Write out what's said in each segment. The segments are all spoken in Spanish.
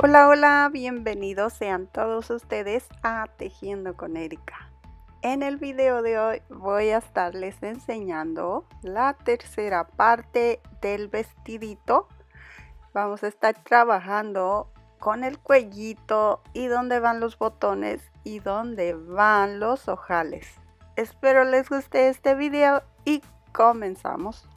Hola, hola, bienvenidos sean todos ustedes a Tejiendo con Erika. En el video de hoy voy a estarles enseñando la tercera parte del vestidito. Vamos a estar trabajando con el cuellito y dónde van los botones y dónde van los ojales. Espero les guste este video y comenzamos.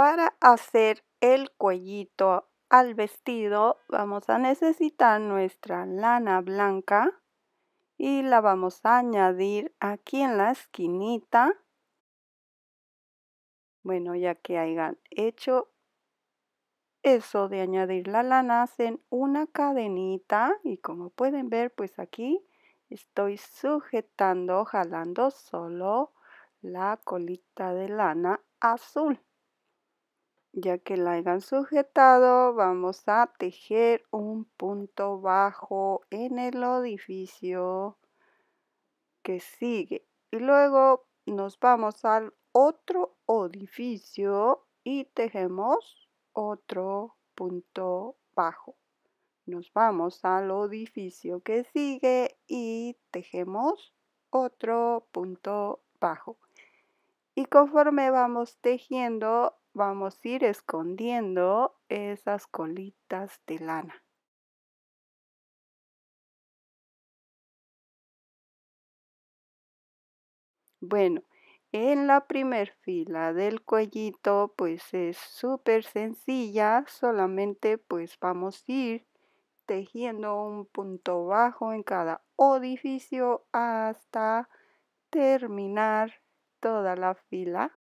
para hacer el cuellito al vestido vamos a necesitar nuestra lana blanca y la vamos a añadir aquí en la esquinita. Bueno, ya que hayan hecho eso de añadir la lana, hacen una cadenita y como pueden ver, pues aquí estoy sujetando, jalando solo la colita de lana azul ya que la hayan sujetado vamos a tejer un punto bajo en el edificio que sigue y luego nos vamos al otro edificio y tejemos otro punto bajo nos vamos al edificio que sigue y tejemos otro punto bajo y conforme vamos tejiendo vamos a ir escondiendo esas colitas de lana. Bueno, en la primer fila del cuellito pues es súper sencilla, solamente pues vamos a ir tejiendo un punto bajo en cada orificio hasta terminar toda la fila.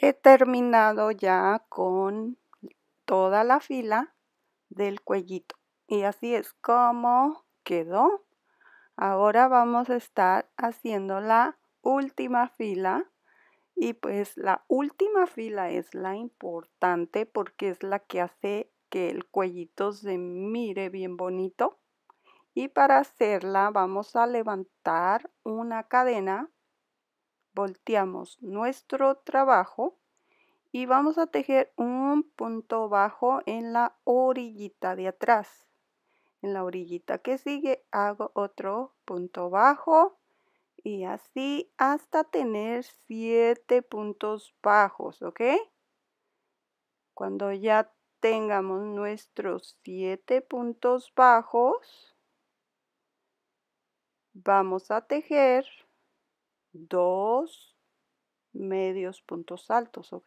he terminado ya con toda la fila del cuellito. Y así es como quedó. Ahora vamos a estar haciendo la última fila. Y pues la última fila es la importante porque es la que hace que el cuellito se mire bien bonito. Y para hacerla vamos a levantar una cadena volteamos nuestro trabajo y vamos a tejer un punto bajo en la orillita de atrás. En la orillita que sigue hago otro punto bajo y así hasta tener siete puntos bajos, ¿ok? Cuando ya tengamos nuestros siete puntos bajos, vamos a tejer dos medios puntos altos, ¿ok?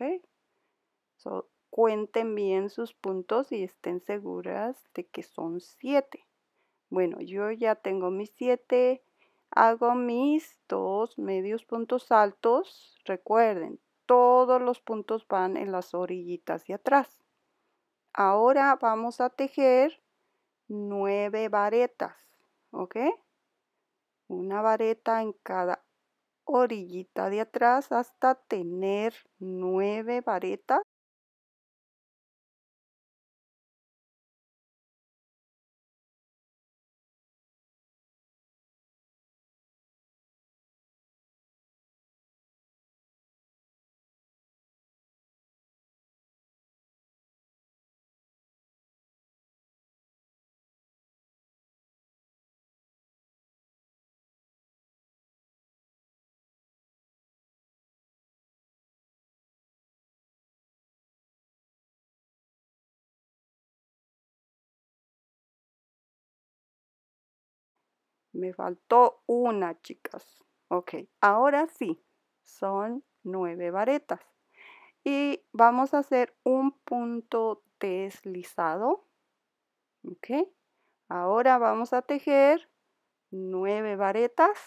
cuenten bien sus puntos y estén seguras de que son siete. Bueno, yo ya tengo mis siete. Hago mis dos medios puntos altos. Recuerden, todos los puntos van en las orillitas de atrás. Ahora vamos a tejer nueve varetas, ¿ok? Una vareta en cada orillita de atrás hasta tener nueve varetas Me faltó una, chicas. Ok, ahora sí, son nueve varetas. Y vamos a hacer un punto deslizado. Ok, ahora vamos a tejer nueve varetas.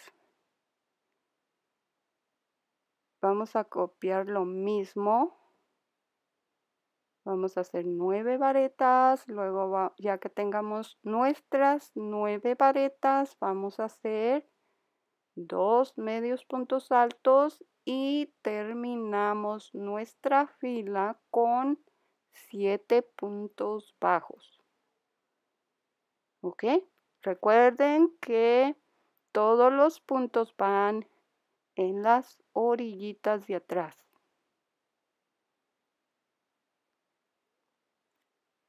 Vamos a copiar lo mismo Vamos a hacer nueve varetas, luego ya que tengamos nuestras nueve varetas, vamos a hacer dos medios puntos altos y terminamos nuestra fila con siete puntos bajos. ¿Ok? Recuerden que todos los puntos van en las orillitas de atrás.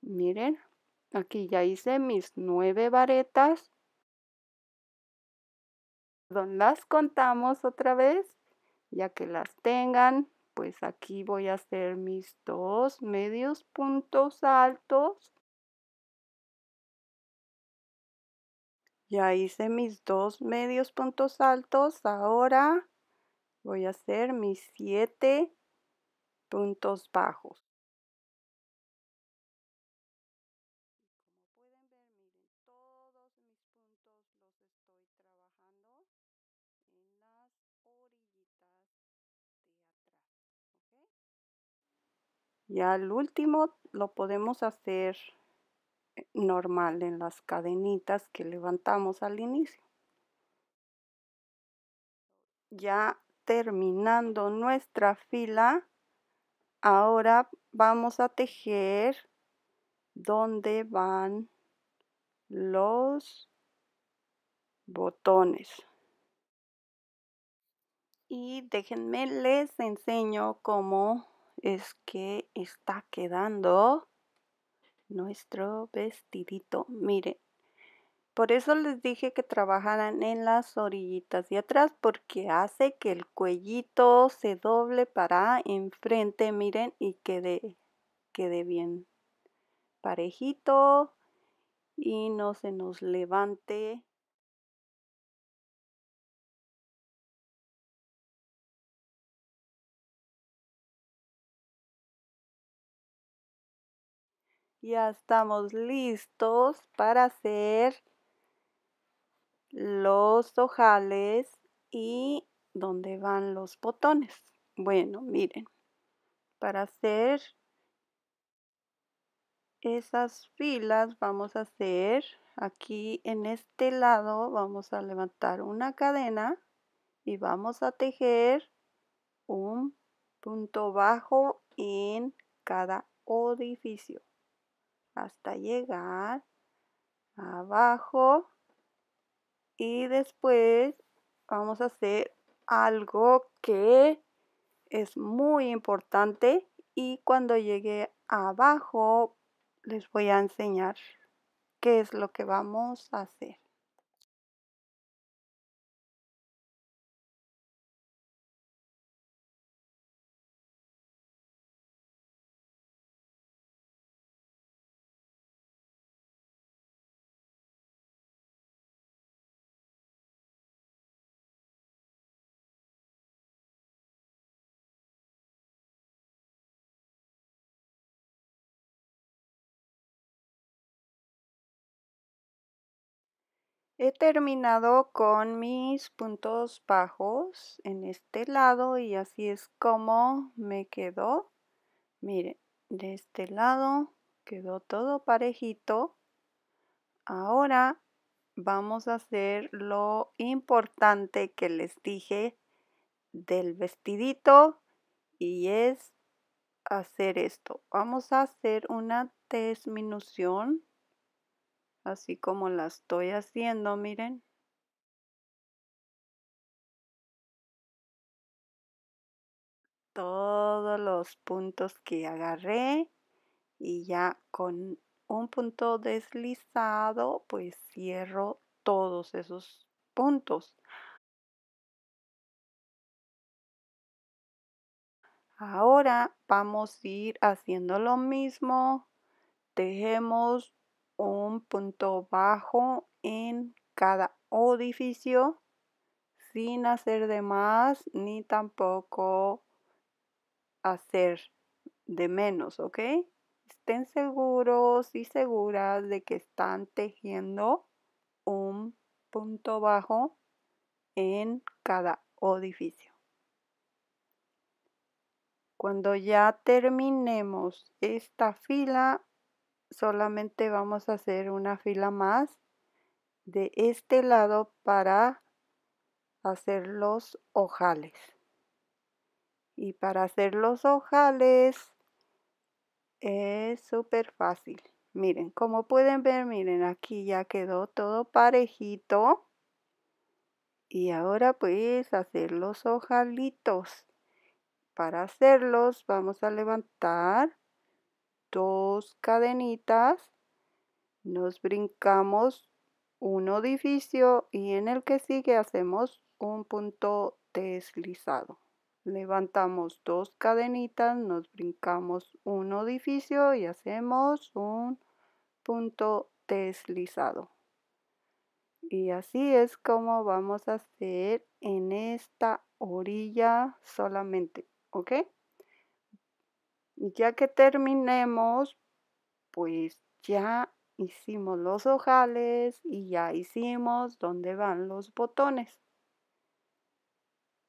Miren, aquí ya hice mis nueve varetas. Las contamos otra vez, ya que las tengan, pues aquí voy a hacer mis dos medios puntos altos. Ya hice mis dos medios puntos altos, ahora voy a hacer mis siete puntos bajos. Ya al último lo podemos hacer eh, normal en las cadenitas que levantamos al inicio. Ya terminando nuestra fila, ahora vamos a tejer donde van los botones. Y déjenme les enseño cómo es que está quedando nuestro vestidito. Miren, por eso les dije que trabajaran en las orillitas de atrás porque hace que el cuellito se doble para enfrente, miren, y quede, quede bien parejito y no se nos levante Ya estamos listos para hacer los ojales y dónde van los botones. Bueno, miren, para hacer esas filas vamos a hacer aquí en este lado vamos a levantar una cadena y vamos a tejer un punto bajo en cada orificio hasta llegar abajo y después vamos a hacer algo que es muy importante y cuando llegue abajo les voy a enseñar qué es lo que vamos a hacer. He terminado con mis puntos bajos en este lado y así es como me quedó. Miren, de este lado quedó todo parejito. Ahora vamos a hacer lo importante que les dije del vestidito y es hacer esto. Vamos a hacer una disminución así como la estoy haciendo, miren. Todos los puntos que agarré y ya con un punto deslizado pues cierro todos esos puntos. Ahora vamos a ir haciendo lo mismo. Tejemos un punto bajo en cada edificio sin hacer de más ni tampoco hacer de menos, ¿ok? Estén seguros y seguras de que están tejiendo un punto bajo en cada edificio Cuando ya terminemos esta fila, solamente vamos a hacer una fila más de este lado para hacer los ojales. Y para hacer los ojales es súper fácil. Miren, como pueden ver, miren, aquí ya quedó todo parejito. Y ahora pues hacer los ojalitos. Para hacerlos vamos a levantar dos cadenitas, nos brincamos un orificio y en el que sigue hacemos un punto deslizado. Levantamos dos cadenitas, nos brincamos un edificio y hacemos un punto deslizado. Y así es como vamos a hacer en esta orilla solamente, ¿ok? Ya que terminemos, pues ya hicimos los ojales y ya hicimos dónde van los botones.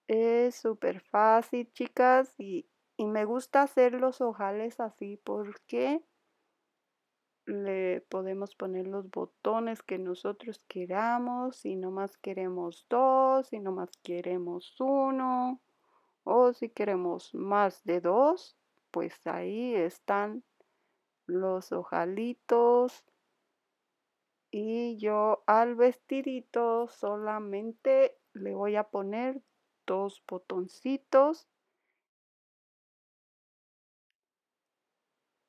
Es súper fácil, chicas, y, me gusta hacer los ojales así porque le podemos poner los botones que nosotros queramos, si más queremos dos, si más queremos uno, o si queremos más de dos, pues ahí están los ojalitos. Y yo al vestidito solamente le voy a poner dos botoncitos.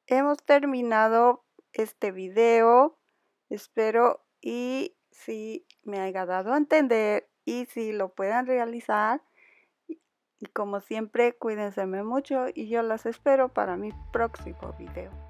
Hemos terminado este video. Espero y si me haya dado a entender y si lo puedan realizar. Y como siempre, cuídense mucho y yo las espero para mi próximo video.